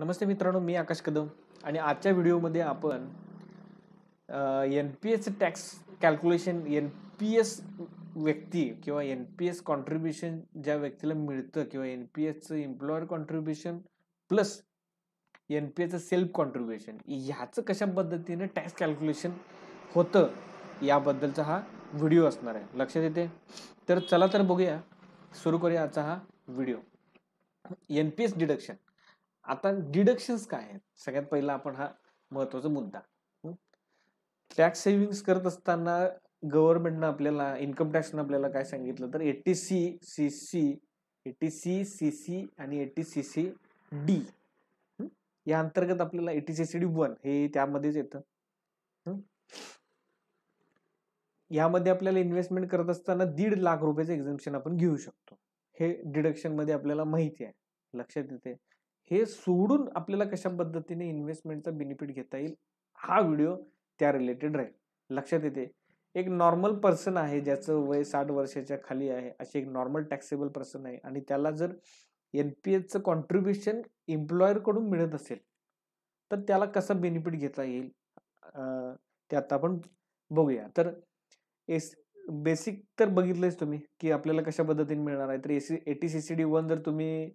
नमस्ते मित्रांनो मी आकाश कदम आणि आजच्या व्हिडिओमध्ये आपण N P S tax calculation N P S व्यक्ती किंवा एन पी एस कॉन्ट्रीब्युशन ज्या व्यक्तीला मिळतं किंवा एन पी एसचं employer contribution plus N P एचं सेल्फ कॉन्ट्रीब्युशन ह्याचं कशा पद्धतीने टॅक्स कॅल्क्युलेशन होतं याबद्दलचा हा व्हिडिओ असणार आहे लक्षात येते तर चला तर बघूया सुरू करूया आजचा हा video N P S deduction आता डिडक्शन्स काय आहेत सगळ्यात पहिला आपण हा महत्वाचा मुद्दा टॅक्स सेव्हिंग्स करत असताना गव्हर्नमेंटनं आपल्याला इन्कम टॅक्सनं आपल्याला काय सांगितलं तर eighty C C C eighty C C C आणि एटी सी सी डी या अंतर्गत आपल्याला eighty C C D one हे त्यामध्येच येतं यामध्ये आपल्याला इन्व्हेस्टमेंट करत असताना दीड लाख रुपयाचं एक्झाम्शन आपण घेऊ शकतो हे डिडक्शनमध्ये आपल्याला माहिती आहे लक्षात येते हे सोडून आपल्याला कशा पद्धतीने इन्व्हेस्टमेंटचा बेनिफिट घेता येईल हा व्हिडिओ त्या रिलेटेड राहील लक्षात येते एक नॉर्मल पर्सन आहे ज्याचं वय साठ वर्षाच्या खाली आहे असे एक नॉर्मल टॅक्सेबल पर्सन आहे आणि त्याला जर एन पी एचचं कॉन्ट्रीब्युशन एम्प्लॉयरकडून मिळत असेल तर त्याला कसा बेनिफिट घेता येईल ते आता आपण बघूया तर एस बेसिक तर बघितलंच तुम्ही की आपल्याला कशा पद्धतीने मिळणार आहे तर एसी eighty C C D one जर तुम्ही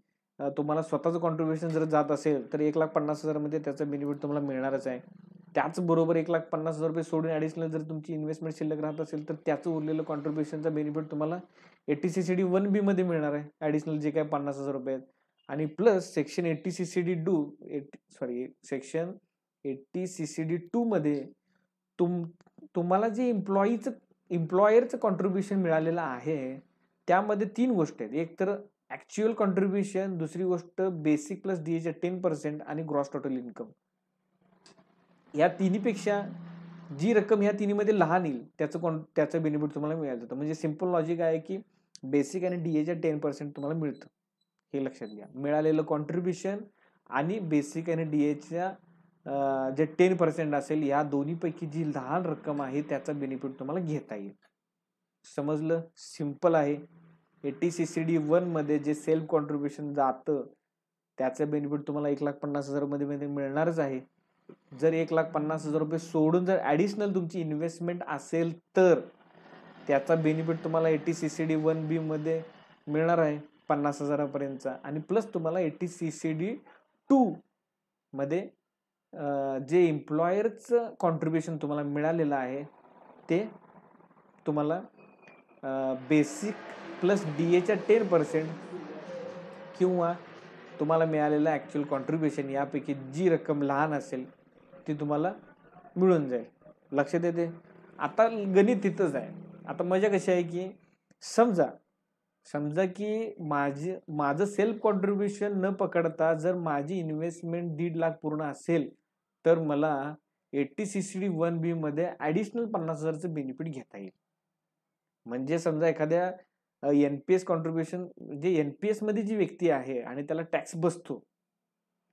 तुम्हाला स्वतःचं कॉन्ट्रीब्युशन जर जात असेल तर एक लाख पन्नास हजारमध्ये त्याचं बेनिफिट तुम्हाला मिळणारच आहे त्याचबरोबर एक लाख पन्नास हजार रुपये सोडून ॲडिशनल जर तुमची इन्व्हेस्टमेंट शिल्लक राहत असेल तर त्याचं उरलेलं कॉन्ट्रीब्युशनचा बेनिफिट तुम्हाला eighty C C D one बीमध्ये मिळणार आहे ॲडिशनल जे काय पन्नास हजार रुपये आहेत आणि plus section eighty C C D two eighty sorry section eighty C C D टूमध्ये तुम तुम्हाला जे इम्प्लॉईचं इम्प्लॉयरचं कॉन्ट्रीब्युशन मिळालेलं आहे त्यामध्ये तीन गोष्टी आहेत एक तर ॲक्च्युअल कॉन्ट्रीब्युशन दुसरी गोष्ट basic plus D H ten percent आणि ग्रॉस टोटल इन्कम या तिन्हीपेक्षा जी रक्कम ह्या तिन्हीमध्ये लहान येईल त्याचं कोण त्याचं बेनिफिट तुम्हाला मिळत जातं म्हणजे सिम्पल लॉजिक आहे की बेसिक आणि डी एच्या टेन पर्सेंट तुम्हाला मिळतं हे लक्षात घ्या मिळालेलं कॉन्ट्रीब्युशन आणि बेसिक आणि डी एच्या जे टेन पर्सेंट असेल या दोन्हीपैकी जी लहान रक्कम आहे त्याचा बेनिफिट तुम्हाला घेता येईल समजलं सिम्पल आहे एटी सी सी डी वनमध्ये जे सेल्फ कॉन्ट्रीब्युशन जातं त्याचं बेनिफिट तुम्हाला एक लाख पन्नास हजारमध्ये मध्ये मिळणारच आहे जर एक लाख पन्नास हजार रुपये सोडून जर ॲडिशनल तुमची इन्व्हेस्टमेंट असेल तर त्याचा बेनिफिट तुम्हाला eighty C C D one बीमध्ये मिळणार आहे पन्नास हजारापर्यंतचा आणि प्लस तुम्हाला एटी सी सी डी टूमध्ये जे एम्प्लॉयरचं कॉन्ट्रीब्युशन तुम्हाला मिळालेलं आहे ते तुम्हाला बेसिक प्लस डी एच्या टेन पर्सेंट किंवा तुम्हाला मिळालेलं ॲक्च्युअल कॉन्ट्रीब्युशन यापैकी जी रक्कम लहान असेल ती तुम्हाला मिळून जाईल लक्ष देते आता गणित तिथंच आहे आता मजा कशी आहे की समजा समजा की माझी माझं सेल्फ कॉन्ट्रीब्युशन न पकडता जर माझी इन्व्हेस्टमेंट दीड लाख पूर्ण असेल तर मला eighty C C D one बीमध्ये ॲडिशनल पन्नास हजारचं बेनिफिट घेता येईल म्हणजे समजा एखाद्या एन पी एस कॉन्ट्रीब्युशन जे एन पी एसमध्ये जी व्यक्ती आहे आणि त्याला टॅक्स बसतो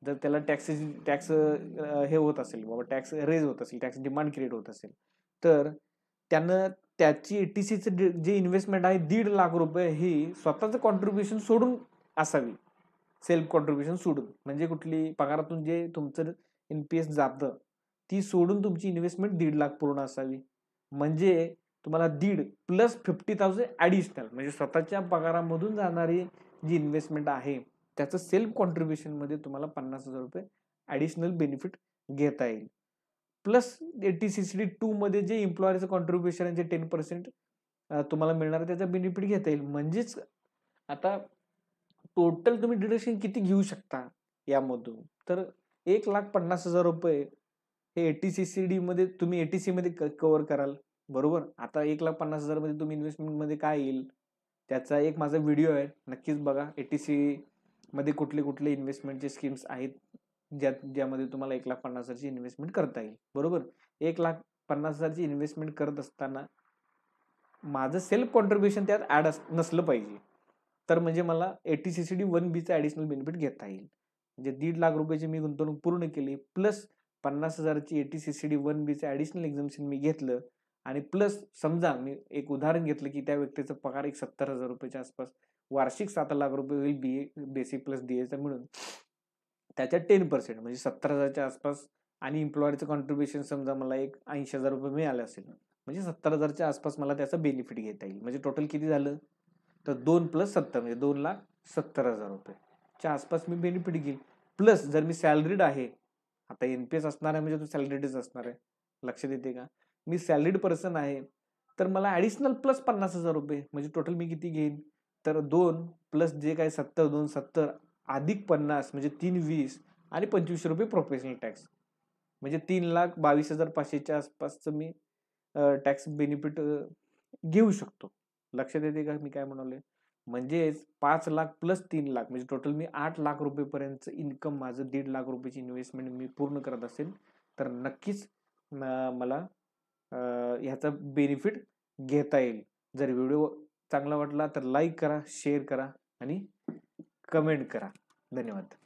जर त्याला टॅक्स टॅक्स हे होत असेल बाबा टॅक्स रेज होत असेल टॅक्स डिमांड क्रिएट होत असेल तर त्यानं त्याची ए e टी सीचं जे इन्व्हेस्टमेंट आहे दीड लाख रुपये ही स्वतःचं कॉन्ट्रीब्युशन सोडून असावी सेल्फ कॉन्ट्रीब्युशन सोडून म्हणजे कुठली पगारातून जे तुमचं एन पी एस जातं ती सोडून तुमची इन्व्हेस्टमेंट दीड लाख पूर्ण असावी म्हणजे तुम्हाला दीड प्लस फिफ्टी थाउजंड ॲडिशनल म्हणजे स्वतःच्या पगारामधून जाणारी जी इन्व्हेस्टमेंट आहे त्याचं सेल्फ कॉन्ट्रीब्युशनमध्ये तुम्हाला पन्नास हजार रुपये ॲडिशनल बेनिफिट घेता येईल plus eighty C C D टूमध्ये जे इम्प्लॉईचं कॉन्ट्रीब्युशन आहे जे टेन पर्सेंट तुम्हाला मिळणार त्याचा बेनिफिट घेता येईल म्हणजेच आता टोटल तुम्ही डिडक्शन किती घेऊ शकता यामधून तर एक लाख पन्नास हजार रुपये हे एटी सी सी डीमध्ये तुम्ही एटी सीमध्ये क कवर कराल बरोबर आता एक लाख पन्नास हजारमध्ये तुम्ही इन्व्हेस्टमेंटमध्ये काय येईल त्याचा एक माझा व्हिडिओ आहे नक्कीच बघा ए टी सीमध्ये कुठले कुठले इन्व्हेस्टमेंटचे स्कीम्स आहेत ज्या ज्यामध्ये तुम्हाला एक लाख पन्नास हजारची इन्व्हेस्टमेंट करता येईल बरोबर एक लाख पन्नास हजारची इन्व्हेस्टमेंट करत असताना माझं सेल्फ कॉन्ट्रीब्युशन त्यात ॲड अस नसलं पाहिजे तर म्हणजे मला eighty C C D one बीचा ॲडिशनल बेनिफिट घेता येईल म्हणजे दीड लाख रुपयाची मी गुंतवणूक पूर्ण केली प्लस पन्नास हजारची eighty C C D one बीचं ॲडिशनल एक्झामिशन मी घेतलं आणि प्लस समजा मी एक उदाहरण घेतलं की त्या व्यक्तीचा पगार एक सत्तर हजार रुपयाच्या आसपास वार्षिक सात लाख रुपये होईल B A basic plus D एचं मिळून त्याच्या टेन पर्सेंट म्हणजे सत्तर हजारच्या आसपास आणि एम्प्लॉयरचं कॉन्ट्रीब्युशन समजा मला एक ऐंशी हजार रुपये मिळाले असेल म्हणजे सत्तर हजारच्या आसपास मला त्याचा बेनिफिट घेता येईल म्हणजे टोटल किती झालं तर दोन प्लस सत्तर म्हणजे दोन लाख सत्तर हजार रुपयेच्या आसपास मी बेनिफिट घेईल प्लस जर मी सॅलरीड आहे आता एन पी एस असणार आहे म्हणजे तो सॅलरीडच असणार आहे लक्षात येते का मी सॅलरीड पर्सन आहे तर मला ॲडिशनल प्लस पन्नास हजार रुपये म्हणजे टोटल मी किती घेईन तर दोन प्लस जे काय सत्तर दोन सत्तर अधिक पन्नास म्हणजे तीन वीस आणि पंचवीसशे रुपये प्रोफेशनल टॅक्स म्हणजे तीन लाख बावीस हजार पाचशेच्या आसपासचं मी टॅक्स बेनिफिट घेऊ शकतो लक्षात येते का मी काय म्हणाले म्हणजेच पाच लाख प्लस तीन लाख म्हणजे टोटल मी आठ लाख रुपयेपर्यंतचं इन्कम माझं दीड लाख रुपयेची इन्व्हेस्टमेंट मी पूर्ण करत असेल तर नक्कीच मला ह्याचा बेनिफिट घेता येईल जर व्हिडिओ चांगला वाटला तर लाईक करा शेअर करा आणि कमेंट करा धन्यवाद